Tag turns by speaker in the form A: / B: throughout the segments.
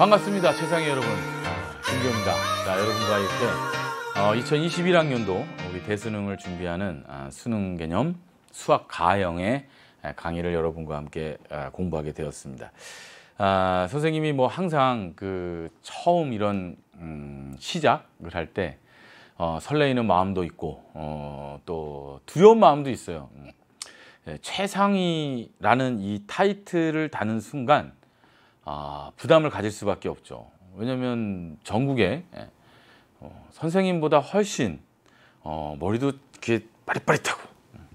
A: 반갑습니다. 최상의 여러분. 준교입니다 아, 자, 여러분과 함께 게 어, 2021학년도 우리 대수능을 준비하는 아, 수능 개념 수학 가형의 아, 강의를 여러분과 함께 아, 공부하게 되었습니다. 아, 선생님이 뭐 항상 그 처음 이런 음, 시작을 할 때 어, 설레이는 마음도 있고 어, 또 두려운 마음도 있어요. 음. 예, 최상위라는 이 타이틀을 다는 순간 아, 부담을 가질 수밖에 없죠. 왜냐하면 전국에 예, 어, 선생님보다 훨씬 어, 머리도 귀에 빠릿빠릿하고 음,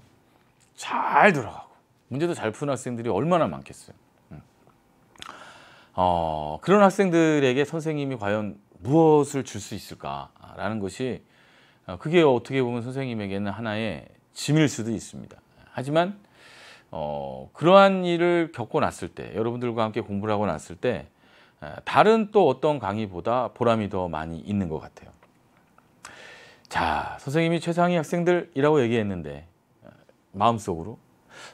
A: 잘 돌아가고 문제도 잘 푸는 학생들이 얼마나 많겠어요. 음. 어, 그런 학생들에게 선생님이 과연 무엇을 줄 수 있을까라는 것이 어, 그게 어떻게 보면 선생님에게는 하나의 짐일 수도 있습니다. 하지만 어, 그러한 일을 겪고 났을 때 여러분들과 함께 공부를 하고 났을 때 다른 또 어떤 강의보다 보람이 더 많이 있는 것 같아요. 자, 선생님이 최상위 학생들이라고 얘기했는데 마음속으로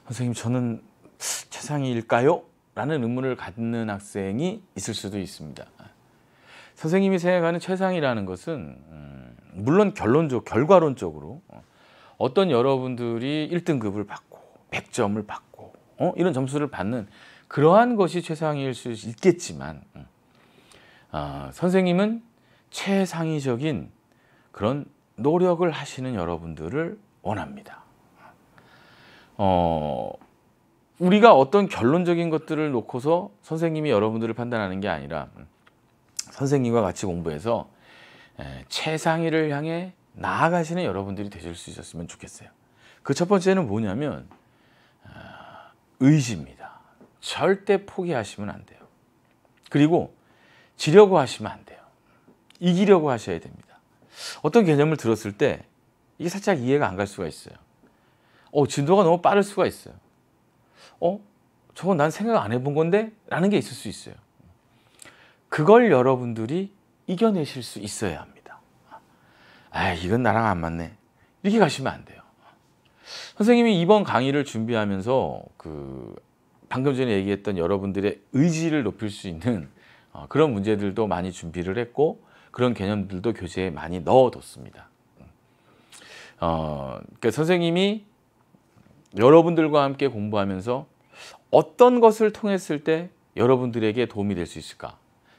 A: 선생님 저는 최상위일까요? 라는 의문을 갖는 학생이 있을 수도 있습니다. 선생님이 생각하는 최상이라는 것은 음, 물론 결론적, 결과론적으로 어, 어떤 여러분들이 1등급을 받고 100점을 받고 어? 이런 점수를 받는 그러한 것이 최상위일 수 있겠지만 어, 선생님은 최상위적인 그런 노력을 하시는 여러분들을 원합니다. 어, 우리가 어떤 결론적인 것들을 놓고서 선생님이 여러분들을 판단하는 게 아니라 음, 선생님과 같이 공부해서 최상위를 향해 나아가시는 여러분들이 되실 수 있었으면 좋겠어요. 그 첫 번째는 뭐냐면 의지입니다. 절대 포기하시면 안 돼요. 그리고 지려고 하시면 안 돼요. 이기려고 하셔야 됩니다. 어떤 개념을 들었을 때 이게 살짝 이해가 안 갈 수가 있어요. 어, 진도가 너무 빠를 수가 있어요. 어, 저건 난 생각 안 해본 건데? 라는 게 있을 수 있어요. 그걸 여러분들이 이겨내실 수 있어야 합니다. 아, 이건 나랑 안 맞네. 이렇게 가시면 안 돼요. 선생님이 이번 강의를 준비하면서 그 방금 전에 얘기했던 여러분들의 의지를 높일 수 있는 어, 그런 문제들도 많이 준비를 했고 그런 개념들도 교재에 많이 넣어뒀습니다. 어, 그러니까 선생님이 여러분들과 함께 공부하면서 어떤 것을 통했을 때 여러분들에게 도움이 될 수 있을까?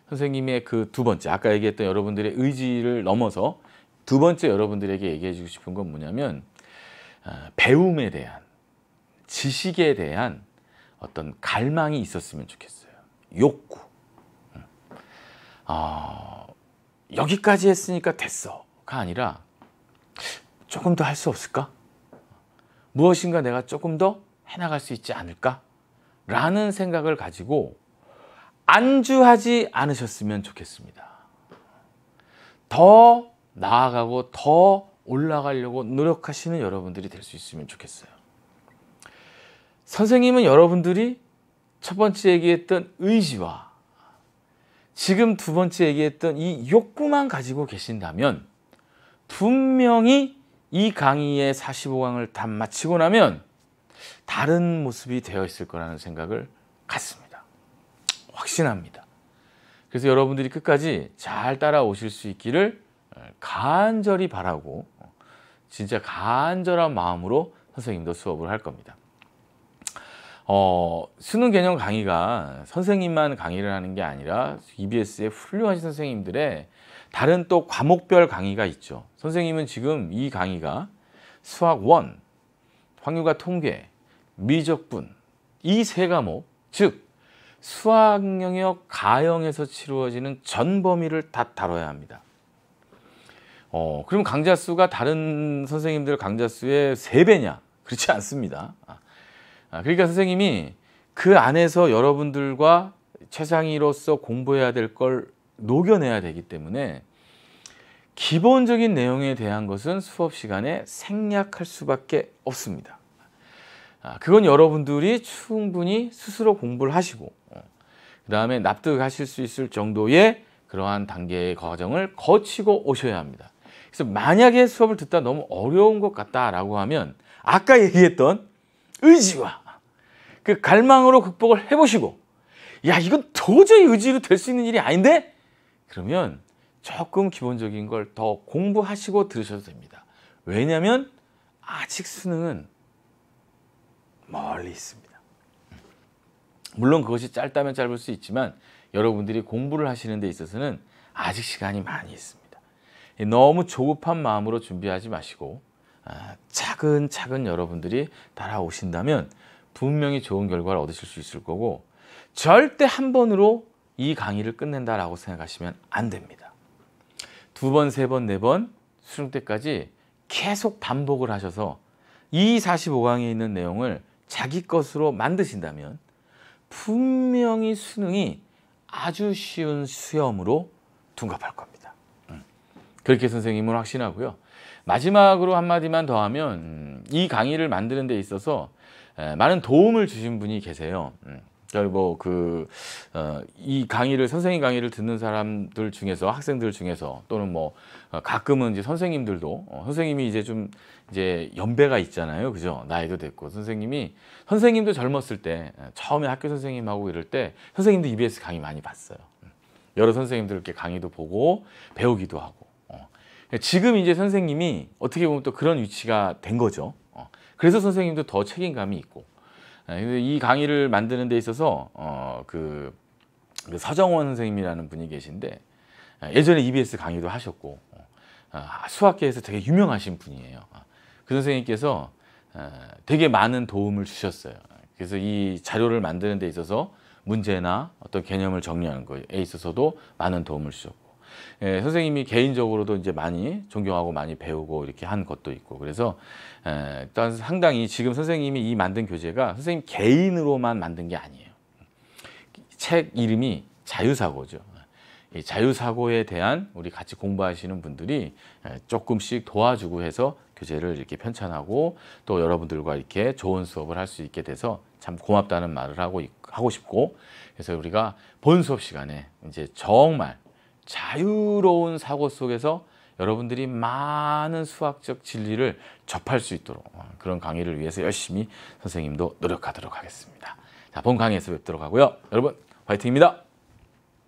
A: 선생님의 그 두 번째, 아까 얘기했던 여러분들의 의지를 넘어서 두 번째 여러분들에게 얘기해 주고 싶은 건 뭐냐면 아, 배움에 대한 지식에 대한 어떤 갈망이 있었으면 좋겠어요. 욕구. 어, 여기까지 했으니까 됐어가 아니라 조금 더 할 수 없을까? 무엇인가 내가 조금 더 해나갈 수 있지 않을까? 라는 생각을 가지고 안주하지 않으셨으면 좋겠습니다. 더 나아가고 더 올라가려고 노력하시는 여러분들이 될 수 있으면 좋겠어요. 선생님은 여러분들이 첫 번째 얘기했던 의지와 지금 두 번째 얘기했던 이 욕구만 가지고 계신다면 분명히 이 강의의 45강을 다 마치고 나면 다른 모습이 되어 있을 거라는 생각을 갖습니다. 확신합니다. 그래서 여러분들이 끝까지 잘 따라오실 수 있기를 간절히 바라고 진짜 간절한 마음으로 선생님도 수업을 할 겁니다. 어, 수능 개념 강의가 선생님만 강의를 하는 게 아니라 EBS의 훌륭한 선생님들의 다른 또 과목별 강의가 있죠. 선생님은 지금 이 강의가 수학 1, 확률과 통계, 미적분 이 세 과목, 즉 수학 영역 가형에서 치루어지는 전 범위를 다 다뤄야 합니다. 어, 그럼 강좌 수가 다른 선생님들 강좌 수의 3배냐 그렇지 않습니다. 아, 아, 그러니까 선생님이 그 안에서 여러분들과 최상위로서 공부해야 될 걸 녹여내야 되기 때문에 기본적인 내용에 대한 것은 수업 시간에 생략할 수밖에 없습니다. 아, 그건 여러분들이 충분히 스스로 공부를 하시고 어, 그 다음에 납득하실 수 있을 정도의 그러한 단계의 과정을 거치고 오셔야 합니다. 그래서 만약에 수업을 듣다 너무 어려운 것 같다라고 하면 아까 얘기했던 의지와 그 갈망으로 극복을 해보시고 야 이건 도저히 의지로 될 수 있는 일이 아닌데 그러면 조금 기본적인 걸 더 공부하시고 들으셔도 됩니다. 왜냐하면 아직 수능은 멀리 있습니다. 물론 그것이 짧다면 짧을 수 있지만 여러분들이 공부를 하시는 데 있어서는 아직 시간이 많이 있습니다. 예, 너무 조급한 마음으로 준비하지 마시고 아, 차근차근 여러분들이 따라오신다면 분명히 좋은 결과를 얻으실 수 있을 거고 절대 한 번으로 이 강의를 끝낸다라고 생각하시면 안 됩니다. 두 번, 세 번, 네 번 수능 때까지 계속 반복을 하셔서 이 45강에 있는 내용을 자기 것으로 만드신다면 분명히 수능이 아주 쉬운 수염으로 둔갑할 겁니다. 그렇게 선생님은 확신하고요. 마지막으로 한마디만 더 하면 이 강의를 만드는 데 있어서 많은 도움을 주신 분이 계세요. 음. 뭐그이 어, 강의를 선생님 강의를 듣는 사람들 중에서 학생들 중에서 또는 뭐 어, 가끔은 이제 선생님들도 어, 선생님이 이제 좀 이제 연배가 있잖아요, 그죠? 나이도 됐고 선생님이 선생님도 젊었을 때 처음에 학교 선생님하고 이럴 때 선생님도 EBS 강의 많이 봤어요. 음. 여러 선생님들께 강의도 보고 배우기도 하고 지금 이제 선생님이 어떻게 보면 또 그런 위치가 된 거죠. 어. 그래서 선생님도 더 책임감이 있고 예, 이 강의를 만드는 데 있어서 어, 그, 그, 서정원 선생님이라는 분이 계신데 예, 예전에 EBS 강의도 하셨고 어, 아, 수학계에서 되게 유명하신 분이에요. 아, 그 선생님께서 되게 많은 도움을 주셨어요. 아, 그래서 이 자료를 만드는 데 있어서 문제나 어떤 개념을 정리하는 거에 있어서도 많은 도움을 주셨고 예, 선생님이 개인적으로도 이제 많이 존경하고 많이 배우고 이렇게 한 것도 있고 그래서 예, 일단 상당히 지금 선생님이 이 만든 교재가 선생님 개인으로만 만든 게 아니에요. 책 이름이 자유사고죠. 자유사고에 대한 우리 같이 공부하시는 분들이 예, 조금씩 도와주고 해서 교재를 이렇게 편찬하고 또 여러분들과 이렇게 좋은 수업을 할 수 있게 돼서 참 고맙다는 말을 하고 하고 싶고 그래서 우리가 본 수업 시간에 이제 정말 자유로운 사고 속에서 여러분들이 많은 수학적 진리를 접할 수 있도록 어, 그런 강의를 위해서 열심히 선생님도 노력하도록 하겠습니다. 자, 본 강의에서 뵙도록 하고요. 여러분 화이팅입니다.